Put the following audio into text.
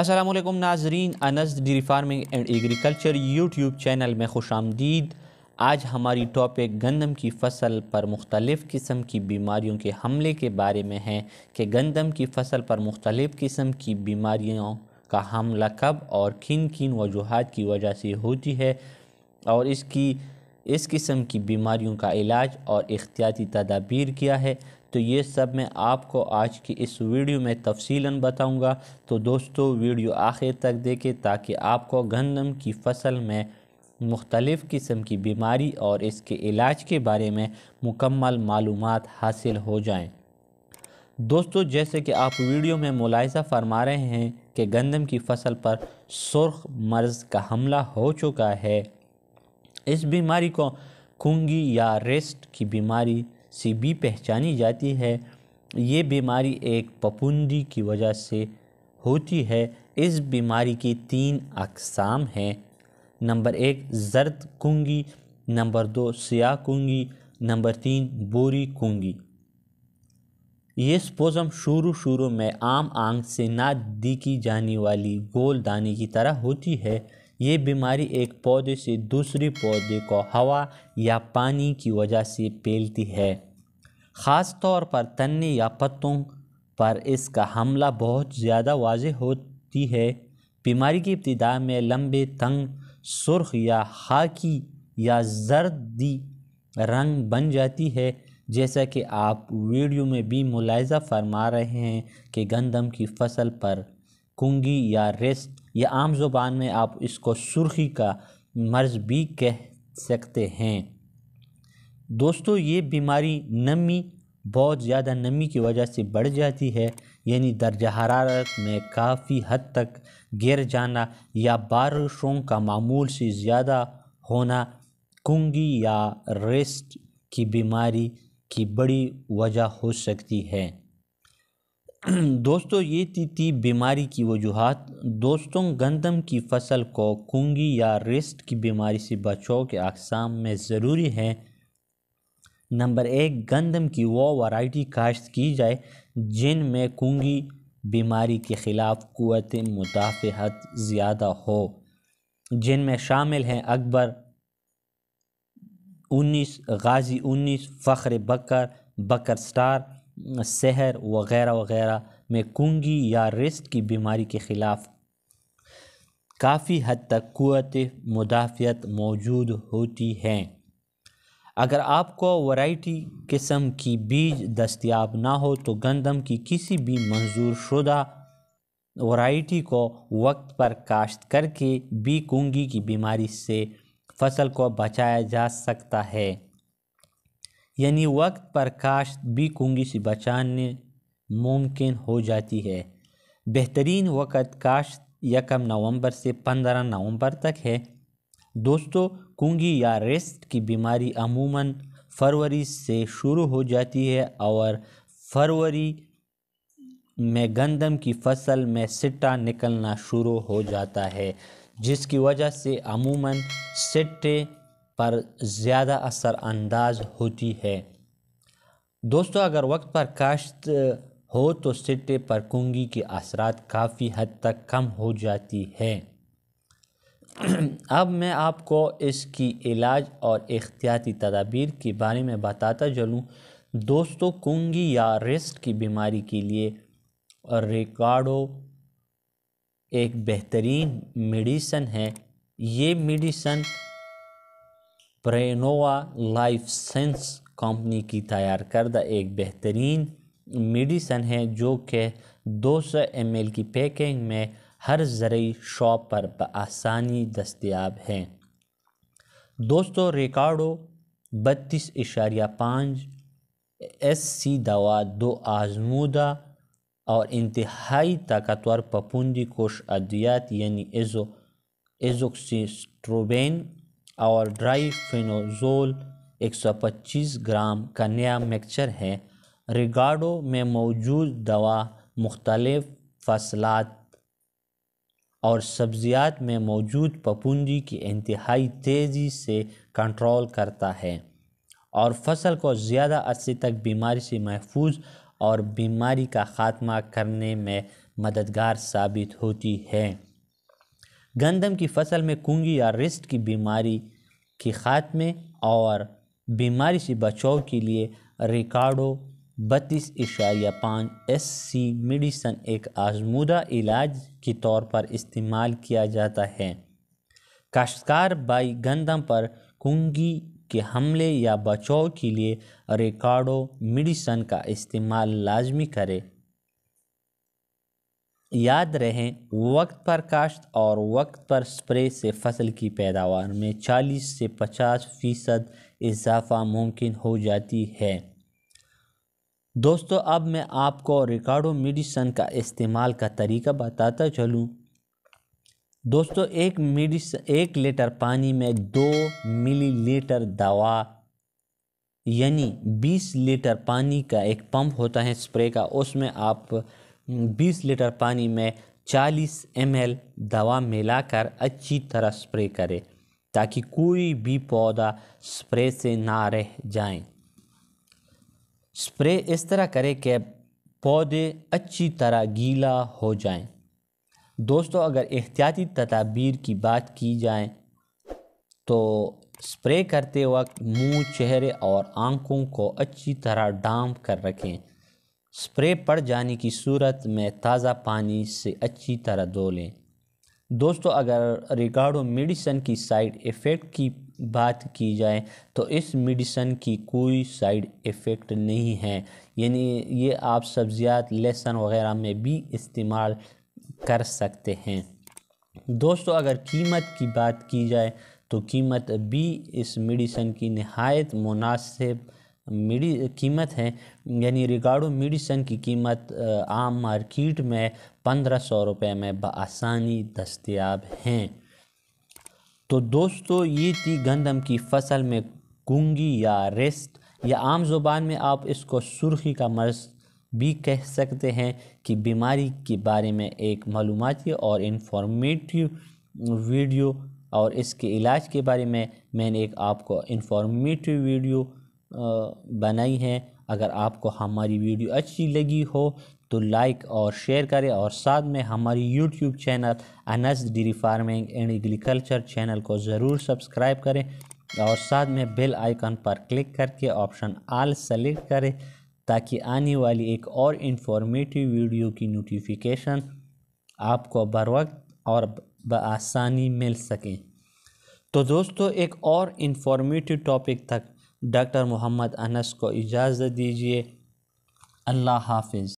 असलम नाजरीन Anas dairy farming and agriculture YouTube channel में खुश आमदीद आज हमारी टॉपिक गंदम की फसल पर मुख्तलिफ़ किस्म की बीमारियों के हमले के बारे में है कि गंदम की फसल पर मुख्तलिफ़ किस्म की बीमारियों का हमला कब और किन किन वजूहत की वजह से होती है और इसकी इस किस्म की बीमारियों का इलाज और एहतियाती तदाबीर किया है तो ये सब मैं आपको आज की इस वीडियो में तफसीला बताऊँगा तो दोस्तों वीडियो आखिर तक देखें ताकि आपको गंदम की फसल में मुख्तलिफ़ किस्म की बीमारी और इसके इलाज के बारे में मुकम्मल मालूम हासिल हो जाएँ दोस्तों जैसे कि आप वीडियो में मुलायजा फरमा रहे हैं कि गंदम की फसल पर सुर्ख मर्ज़ का हमला हो चुका है इस बीमारी को कुंगी या रेस्ट की बीमारी भी पहचानी जाती है ये बीमारी एक पपुंदी की वजह से होती है इस बीमारी की तीन अकसाम हैं नंबर एक जर्द कुंगी नंबर दो सियाह कुंगी नंबर तीन बोरी कुंगी ये स्पोजम शुरू शुरू में आम आंख से ना दिखी की जाने वाली गोल दाने की तरह होती है ये बीमारी एक पौधे से दूसरे पौधे को हवा या पानी की वजह से फैलती है ख़ास तौर पर तने या पत्तों पर इसका हमला बहुत ज़्यादा वाज होती है बीमारी की इब्तदा में लंबे तंग सुर्ख या खाकी या जर्दी रंग बन जाती है जैसा कि आप वीडियो में भी मुलायजा फरमा रहे हैं कि गंदम की फसल पर कुंगी या रेस्ट या आम ज़ुबान में आप इसको सुर्खी का मर्ज़ भी कह सकते हैं दोस्तों ये बीमारी नमी बहुत ज़्यादा नमी की वजह से बढ़ जाती है यानी दर्ज हरारत में काफ़ी हद तक गिर जाना या बारिशों का मामूल से ज़्यादा होना कुंगी या रेस्ट की बीमारी की बड़ी वजह हो सकती है दोस्तों ये थी थी बीमारी की वजूहत दोस्तों गंदम की फसल को कुंगी या रिस्ट की बीमारी से बचाव के अकसाम में ज़रूरी है नंबर एक गंदम की वो वैरायटी काश्त की जाए जिनमें कुंगी बीमारी के ख़िलाफ़ क़वत मुदाफ़त ज़्यादा हो जिनमें शामिल हैं अकबर उन्नीस गाजी उन्नीस फ़खर बकर बकर स्टार शहर वगैरह वगैरह में कुंगी या रिस्ट की बीमारी के ख़िलाफ़ काफ़ी हद तक कुत मुदाफ़ियत मौजूद होती हैं अगर आपको वैरायटी किस्म की बीज दस्तियाब ना हो तो गंदम की किसी भी मंजूर शुदा वैरायटी को वक्त पर काश्त करके भी कुंगी की बीमारी से फसल को बचाया जा सकता है यानी वक्त पर काश्त भी कुंगी से बचाने मुमकिन हो जाती है बेहतरीन वक्त काश्त यकम नवंबर से पंद्रह नवंबर तक है दोस्तों कुंगी या रेस्ट की बीमारी अमूमन फरवरी से शुरू हो जाती है और फरवरी में गंदम की फसल में सिट्टा निकलना शुरू हो जाता है जिसकी वजह से अमूमन सिट्टे पर ज़्यादा असर अंदाज होती है दोस्तों अगर वक्त पर काश्त हो तो सिट्टे पर कुंगी के असरात काफ़ी हद तक कम हो जाती है अब मैं आपको इसकी इलाज और एहतियाती तदाबीर के बारे में बताता चलूँ दोस्तों कुंगी या रेस्ट की बीमारी के लिए रिकार्डो एक बेहतरीन मेडिसन है ये medicine Prenova life sense company की तैयार करदा एक बेहतरीन मेडिसन है जो कि 200 सौ की पैकिंग में हर जरिए शॉप पर आसानी दस्तियाब है दोस्तों रिकार्डो बत्तीस इशारिया पाँच एस सी दवा दो आजमूदा और इंतहाई ताकतवर पपूंदी कोश अद्वियात यानी एजो एजोक्सीस्ट्रोबेन और ड्राई फिनोजोल 125 ग्राम का नया मिक्सचर है रिगार्डो में मौजूद दवा मुख्तलफ़ फसलात और सब्जियात में मौजूद पपूंजी की इंतहाई तेज़ी से कंट्रोल करता है और फसल को ज़्यादा अरसे तक बीमारी से महफूज और बीमारी का ख़ात्मा करने में मददगार साबित होती है गंदम की फसल में कुंगी या रिस्ट की बीमारी के ख़ात्मे और बीमारी से बचाव के लिए रिकार्डो बत्तीस इशारिया पाँच एस सी मेडिसन एक आजमूदा इलाज के तौर पर इस्तेमाल किया जाता है काश्तकार बाई गंदम पर कुंगी के हमले या बचाव के लिए रिकार्डो मेडिसन का इस्तेमाल लाजमी करे याद रहें वक्त पर काश्त और वक्त पर स्प्रे से फसल की पैदावार में 40 से 50 फ़ीसद इजाफा मुमकिन हो जाती है दोस्तों अब मैं आपको रिकार्डो मेडिसन का इस्तेमाल का तरीका बताता चलूँ दोस्तों एक मेडिस एक लीटर पानी में दो मिलीलीटर दवा यानी 20 लीटर पानी का एक पंप होता है स्प्रे का उसमें आप 20 लीटर पानी में 40 एम दवा मिलाकर अच्छी तरह स्प्रे करें ताकि कोई भी पौधा स्प्रे से ना रह जाए स्प्रे इस तरह करें कि पौधे अच्छी तरह गीला हो जाएं। दोस्तों अगर एहतियाती तदाबीर की बात की जाए तो स्प्रे करते वक्त मुंह चेहरे और आंखों को अच्छी तरह डाम कर रखें स्प्रे पड़ जाने की सूरत में ताज़ा पानी से अच्छी तरह धो लें दोस्तों अगर रिकार्डो मेडिसन की साइड इफ़ेक्ट की बात की जाए तो इस मेडिसन की कोई साइड इफ़ेक्ट नहीं है यानी ये आप सब्जियात लहसन वगैरह में भी इस्तेमाल कर सकते हैं दोस्तों अगर कीमत की बात की जाए तो कीमत भी इस मेडिसन की नहायत मुनासिब मेरी कीमत है यानी रिगार्डो मेडिसन की कीमत आम मार्केट में पंद्रह सौ रुपये में बसानी दस्तियाब हैं तो दोस्तों ये थी गंदम की फसल में कुंगी या रेस्ट या आम जुबान में आप इसको सुर्खी का मर्ज भी कह सकते हैं कि बीमारी के बारे में एक मालूमती और इन्फॉर्मेटिव वीडियो और इसके इलाज के बारे में मैंने एक आपको इन्फॉर्मेटिव वीडियो बनाई है अगर आपको हमारी वीडियो अच्छी लगी हो तो लाइक और शेयर करें और साथ में हमारी YouTube channel Anas dairy farming and agriculture channel को ज़रूर सब्सक्राइब करें और साथ में बेल आइकन पर क्लिक करके ऑप्शन आल सेलेक्ट करें ताकि आने वाली एक और इन्फॉर्मेटिव वीडियो की नोटिफिकेशन आपको बर वक्त और बसानी मिल सकें तो दोस्तों एक और इन्फॉर्मेटिव टॉपिक तक डॉक्टर मोहम्मद अनस को इजाज़त दीजिए अल्लाह हाफिज़